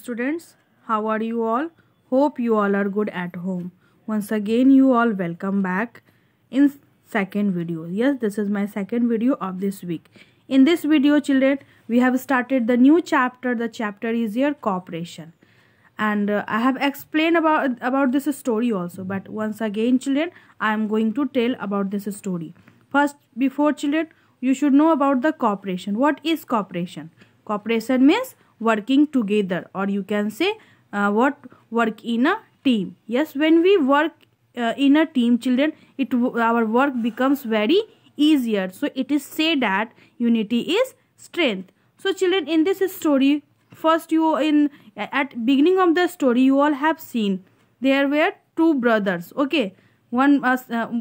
students how are you all hope you all are good at home once again you all welcome back in second video yes this is my second video of this week in this video children we have started the new chapter the chapter is your cooperation and uh, i have explained about about this story also but once again children i am going to tell about this story first before children you should know about the cooperation what is cooperation cooperation means working together or you can say uh, what work in a team yes when we work uh, in a team children it our work becomes very easier so it is said that unity is strength so children in this story first you in at beginning of the story you all have seen there were two brothers okay one uh,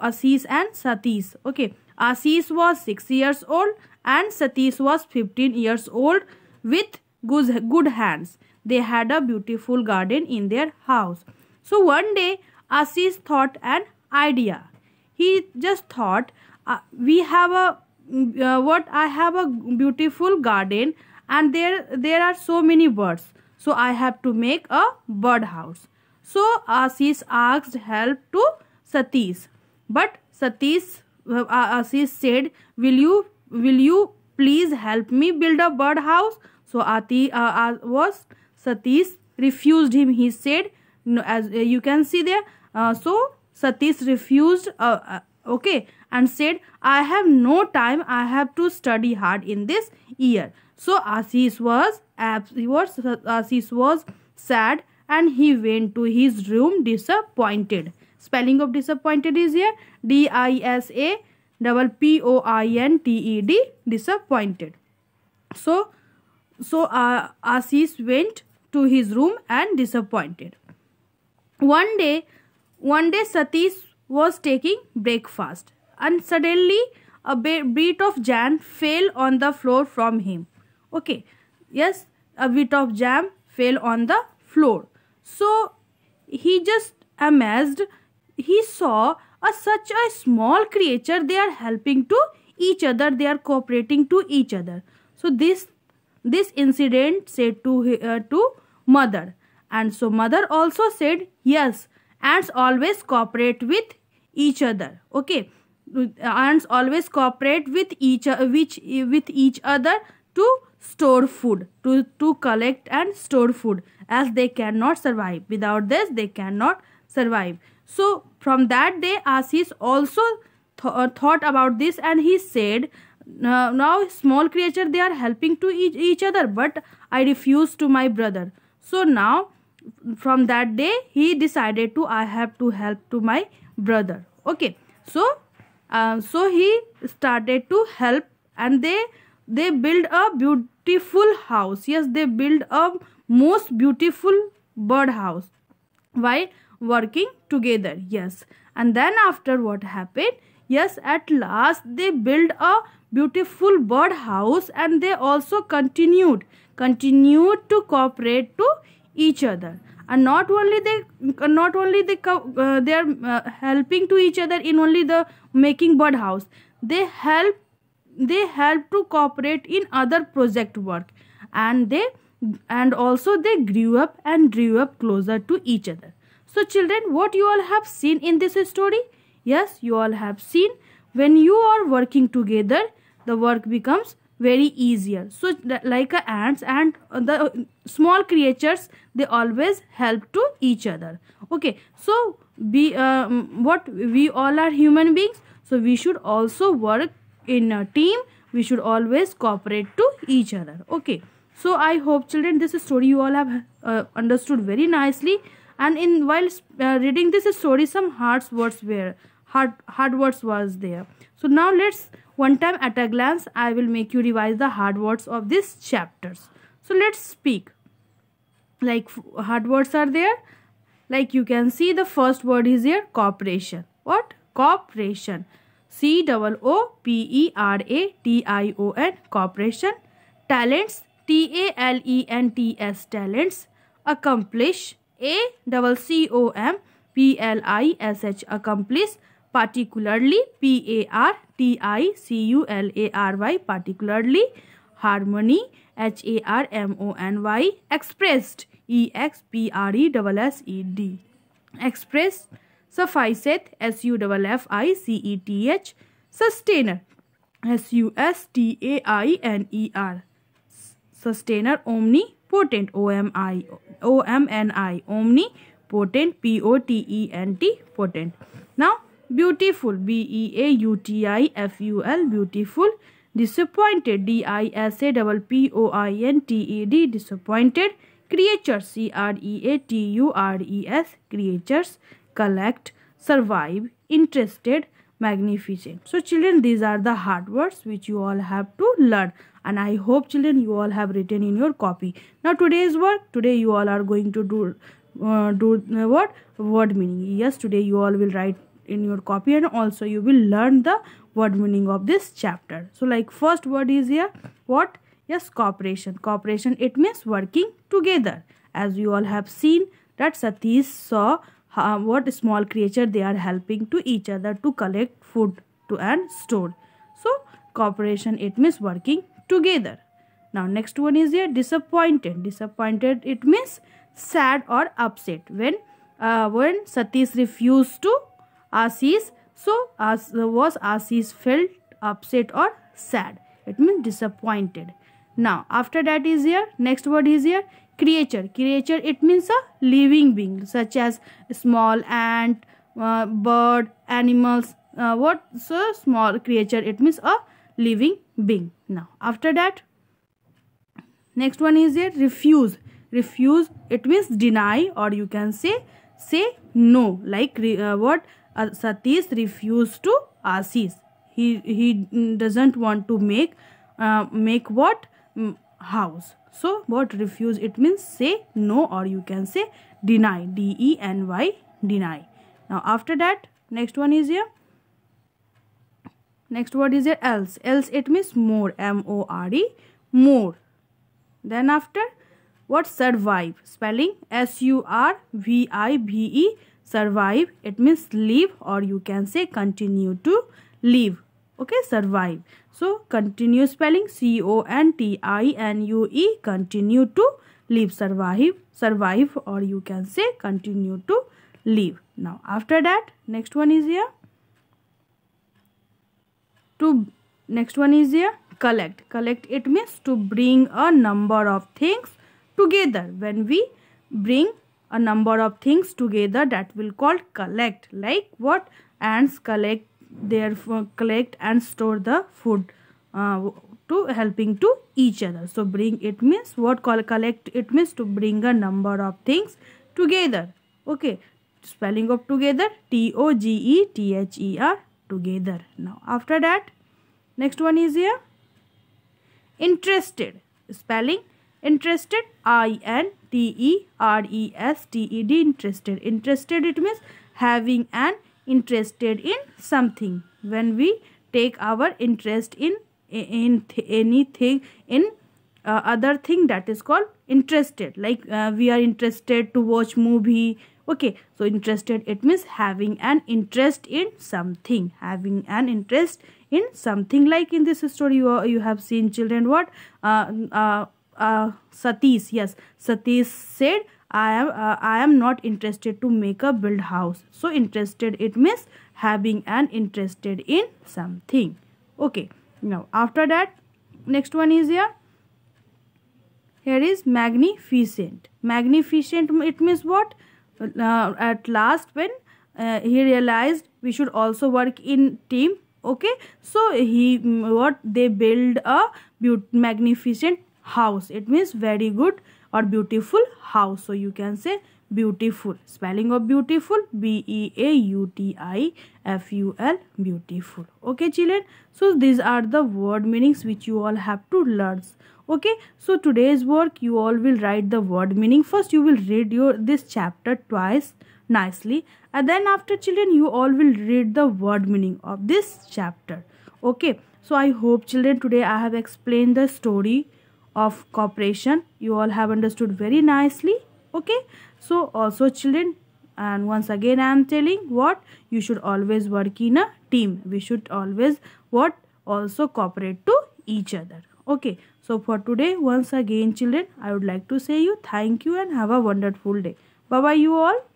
Asis and Satish okay Asis was 6 years old and Satish was 15 years old with good hands. They had a beautiful garden in their house. So one day, Asis thought an idea. He just thought, uh, we have a mm, uh, what I have a beautiful garden and there there are so many birds. So I have to make a bird house. So Asis asked help to Satish, but Satish uh, said, "Will you will you please help me build a bird house?" So Ati uh, uh was Satish refused him. He said, no, as uh, you can see there. Uh, so Satish refused. Uh, uh, okay, and said, I have no time. I have to study hard in this year. So Ashish was was Ashish was sad and he went to his room disappointed. Spelling of disappointed is here D I S A double P O I N T E D disappointed. So so uh, Asis went to his room and disappointed. One day, one day Satish was taking breakfast and suddenly a bit of jam fell on the floor from him. Okay, yes, a bit of jam fell on the floor. So he just amazed. He saw a such a small creature. They are helping to each other. They are cooperating to each other. So this this incident said to, uh, to mother. And so mother also said, yes, ants always cooperate with each other. Okay, ants always cooperate with each, uh, which, with each other to store food, to, to collect and store food as they cannot survive. Without this, they cannot survive. So from that day, Asis also th uh, thought about this and he said now small creature they are helping to each, each other but i refuse to my brother so now from that day he decided to i have to help to my brother okay so uh, so he started to help and they they build a beautiful house yes they build a most beautiful bird house while working together yes and then after what happened yes at last they build a beautiful birdhouse and they also continued continued to cooperate to each other and not only they not only they uh, they are uh, helping to each other in only the making birdhouse they help they help to cooperate in other project work and they and also they grew up and drew up closer to each other so children what you all have seen in this story yes you all have seen when you are working together the work becomes very easier so like ants and the uh, small creatures they always help to each other okay so be um, what we all are human beings so we should also work in a team we should always cooperate to each other okay so i hope children this story you all have uh, understood very nicely and in while uh, reading this story some hard words were hard hard words was there so now let's one time at a glance, I will make you revise the hard words of these chapters. So let's speak. Like hard words are there. Like you can see the first word is here cooperation. What? Cooperation. C double O P E R A T I O N cooperation. Talents T A L E N T S talents. Accomplish A double C O M P L I S H accomplish particularly P A R T I C U L A R Y particularly harmony H A R M O N Y expressed E X P R E S S E D Express, sufficeth S U F F I C E T H sustainer S U S T A I N E R sustainer omnipotent O M I O M N I omnipotent P O T E N T potent now beautiful b e a u t i f u l beautiful disappointed d i s a double p o i n t e d disappointed Creatures, c r e a t u r e s creatures collect survive interested magnificent so children these are the hard words which you all have to learn and i hope children you all have written in your copy now today's work today you all are going to do uh, do uh, what word meaning yes today you all will write in your copy and also you will learn the word meaning of this chapter so like first word is here what yes cooperation cooperation it means working together as you all have seen that satish saw uh, what small creature they are helping to each other to collect food to and store so cooperation it means working together now next one is here disappointed disappointed it means sad or upset when uh, when satish refused to Asis, So, as was Asis felt upset or sad. It means disappointed. Now, after that is here, next word is here, creature. Creature, it means a living being such as small ant, uh, bird, animals. Uh, what? So, small creature, it means a living being. Now, after that, next one is here, refuse. Refuse, it means deny or you can say, say no. Like uh, what? Satis uh, Satish refused to assist. He he doesn't want to make uh, make what mm, house. So what refuse it means say no or you can say deny D E N Y deny. Now after that next one is here. Next word is here else. Else it means more M O R E more. Then after what survive spelling S U R V I V E survive it means live or you can say continue to live okay survive so continue spelling c o n t i n u e continue to live survive survive or you can say continue to live now after that next one is here to next one is here collect collect it means to bring a number of things together when we bring a number of things together that will called collect like what ants collect their collect and store the food uh, to helping to each other so bring it means what call collect it means to bring a number of things together okay spelling of together t o g e t h e r together now after that next one is here interested spelling interested i n t e r e s t e d interested interested it means having an interested in something when we take our interest in in th anything in uh, other thing that is called interested like uh, we are interested to watch movie okay so interested it means having an interest in something having an interest in something like in this story you, are, you have seen children what uh, uh, Satish, yes, Satish said, I am, uh, I am not interested to make a build house. So interested, it means having an interested in something. Okay, now after that, next one is here. Here is magnificent. Magnificent, it means what? Uh, at last when uh, he realized we should also work in team okay so he what they build a magnificent house it means very good or beautiful house so you can say beautiful spelling of beautiful b e a u t i f u l beautiful okay children so these are the word meanings which you all have to learn okay so today's work you all will write the word meaning first you will read your this chapter twice nicely and then after children you all will read the word meaning of this chapter okay so i hope children today i have explained the story of cooperation you all have understood very nicely okay so also children and once again i am telling what you should always work in a team we should always what also cooperate to each other okay so for today once again children i would like to say you thank you and have a wonderful day bye bye you all